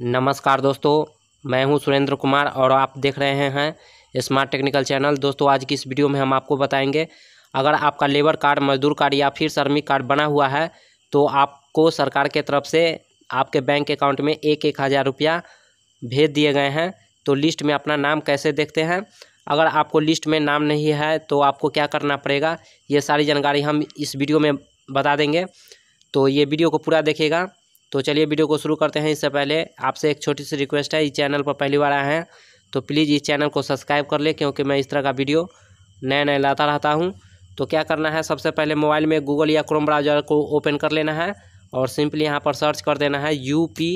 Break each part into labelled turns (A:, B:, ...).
A: नमस्कार दोस्तों मैं हूं सुरेंद्र कुमार और आप देख रहे हैं स्मार्ट टेक्निकल चैनल दोस्तों आज की इस वीडियो में हम आपको बताएंगे अगर आपका लेबर कार्ड मजदूर कार्ड या फिर श्रमिक कार्ड बना हुआ है तो आपको सरकार के तरफ से आपके बैंक अकाउंट में एक एक हज़ार रुपया भेज दिए गए हैं तो लिस्ट में अपना नाम कैसे देखते हैं अगर आपको लिस्ट में नाम नहीं है तो आपको क्या करना पड़ेगा ये सारी जानकारी हम इस वीडियो में बता देंगे तो ये वीडियो को पूरा देखिएगा तो चलिए वीडियो को शुरू करते हैं इससे पहले आपसे एक छोटी सी रिक्वेस्ट है इस चैनल पर पहली बार आए हैं तो प्लीज़ इस चैनल को सब्सक्राइब कर ले क्योंकि मैं इस तरह का वीडियो नया नया लाता रहता हूँ तो क्या करना है सबसे पहले मोबाइल में गूगल या क्रोम ब्राउजर को ओपन कर लेना है और सिंपली यहाँ पर सर्च कर देना है U P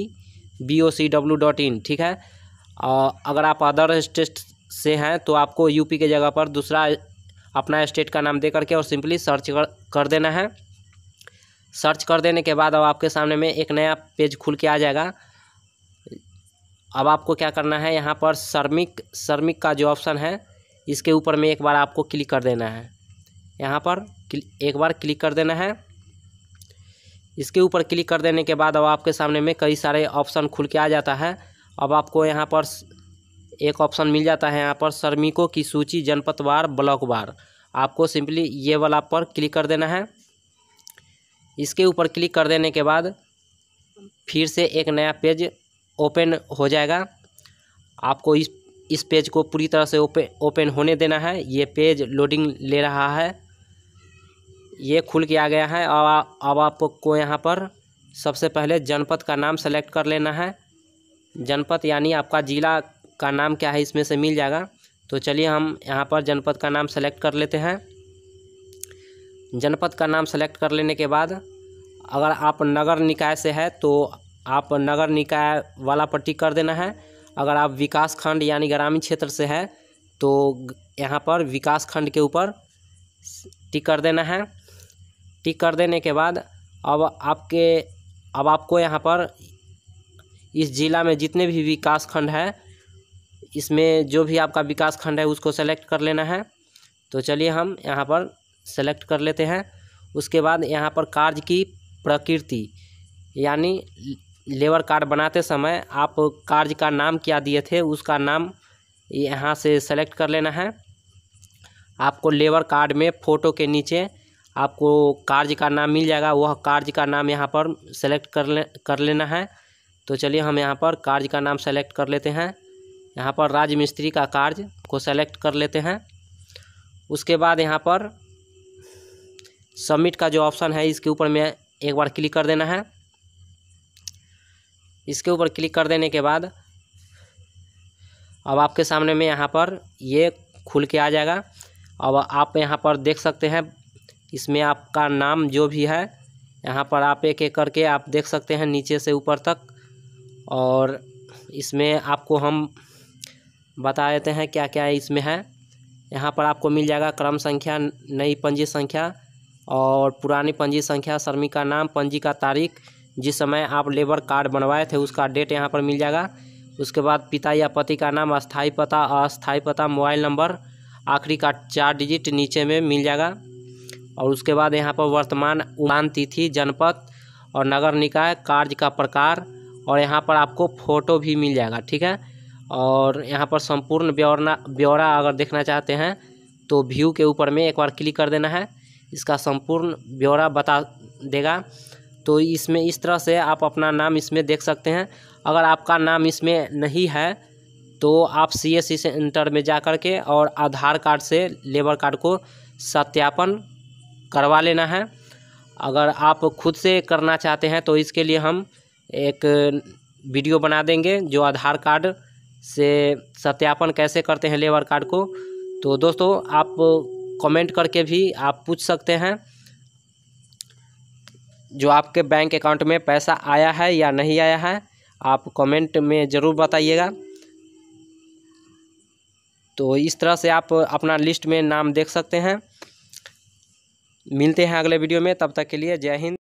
A: B O C W dot in ठीक है और अगर आप अदर स्टेट से हैं तो आपको यूपी के जगह पर दूसरा अपना स्टेट का नाम दे करके और सिंपली सर्च कर, कर देना है सर्च कर देने के बाद अब आपके सामने में एक नया पेज खुल के आ जाएगा अब आपको क्या करना है यहाँ पर शर्मिक शर्मिक का जो ऑप्शन है इसके ऊपर में एक बार आपको क्लिक कर देना है यहाँ पर एक बार क्लिक कर देना है इसके ऊपर क्लिक कर देने के बाद अब आपके सामने में कई सारे ऑप्शन खुल के आ जाता है अब आपको यहाँ पर एक ऑप्शन मिल जाता है यहाँ पर श्रमिकों की सूची जनपदवार ब्लॉकवार आपको सिंपली ये वाला पर क्लिक कर देना है इसके ऊपर क्लिक कर देने के बाद फिर से एक नया पेज ओपन हो जाएगा आपको इस इस पेज को पूरी तरह से ओपन ओपन होने देना है ये पेज लोडिंग ले रहा है ये खुल के आ गया है अब अब आपको यहाँ पर सबसे पहले जनपद का नाम सेलेक्ट कर लेना है जनपद यानी आपका ज़िला का नाम क्या है इसमें से मिल जाएगा तो चलिए हम यहाँ पर जनपद का नाम सेलेक्ट कर लेते हैं जनपद का नाम सेलेक्ट कर लेने के बाद अगर आप नगर निकाय से है तो आप नगर निकाय वाला पट्टी कर देना है अगर आप विकास खंड यानी ग्रामीण क्षेत्र से है तो यहाँ पर विकास खंड के ऊपर टिक कर देना है टिक कर देने के बाद अब आपके अब आपको यहाँ पर इस ज़िला में जितने भी विकास खंड है इसमें जो भी आपका विकास खंड है उसको सेलेक्ट कर लेना है तो चलिए हम यहाँ पर सेलेक्ट कर लेते हैं उसके बाद यहाँ पर कार्य की प्रकृति यानी लेबर कार्ड बनाते समय आप कार्य का नाम क्या दिए थे उसका नाम यहाँ से सेलेक्ट कर लेना है आपको लेबर कार्ड में फ़ोटो के नीचे आपको कार्य का नाम मिल जाएगा वह कार्य का नाम यहाँ पर सेलेक्ट कर ले कर लेना है तो चलिए हम यहाँ पर कार्य का नाम सेलेक्ट कर लेते हैं यहाँ पर राजमिस्त्री का कार्य को सेलेक्ट कर लेते हैं उसके बाद यहाँ पर सबमिट का जो ऑप्शन है इसके ऊपर में एक बार क्लिक कर देना है इसके ऊपर क्लिक कर देने के बाद अब आपके सामने में यहाँ पर ये खुल के आ जाएगा अब आप यहाँ पर देख सकते हैं इसमें आपका नाम जो भी है यहाँ पर आप एक एक करके आप देख सकते हैं नीचे से ऊपर तक और इसमें आपको हम बता देते हैं क्या क्या इसमें है यहाँ पर आपको मिल जाएगा क्रम संख्या नई पंजी संख्या और पुरानी पंजी संख्या श्रमिक का नाम पंजी का तारीख जिस समय आप लेबर कार्ड बनवाए थे उसका डेट यहाँ पर मिल जाएगा उसके बाद पिता या पति का नाम अस्थाई पता अस्थाई पता मोबाइल नंबर आखिरी का चार डिजिट नीचे में मिल जाएगा और उसके बाद यहाँ पर वर्तमान उड़ान तिथि जनपद और नगर निकाय कार्य का प्रकार और यहाँ पर आपको फ़ोटो भी मिल जाएगा ठीक है और यहाँ पर संपूर्ण ब्यौरा ब्यौरा अगर देखना चाहते हैं तो व्यू के ऊपर में एक बार क्लिक कर देना है इसका संपूर्ण ब्यौरा बता देगा तो इसमें इस तरह से आप अपना नाम इसमें देख सकते हैं अगर आपका नाम इसमें नहीं है तो आप सी एस सेंटर में जा कर के और आधार कार्ड से लेबर कार्ड को सत्यापन करवा लेना है अगर आप खुद से करना चाहते हैं तो इसके लिए हम एक वीडियो बना देंगे जो आधार कार्ड से सत्यापन कैसे करते हैं लेबर कार्ड को तो दोस्तों आप कमेंट करके भी आप पूछ सकते हैं जो आपके बैंक अकाउंट में पैसा आया है या नहीं आया है आप कमेंट में ज़रूर बताइएगा तो इस तरह से आप अपना लिस्ट में नाम देख सकते हैं मिलते हैं अगले वीडियो में तब तक के लिए जय हिंद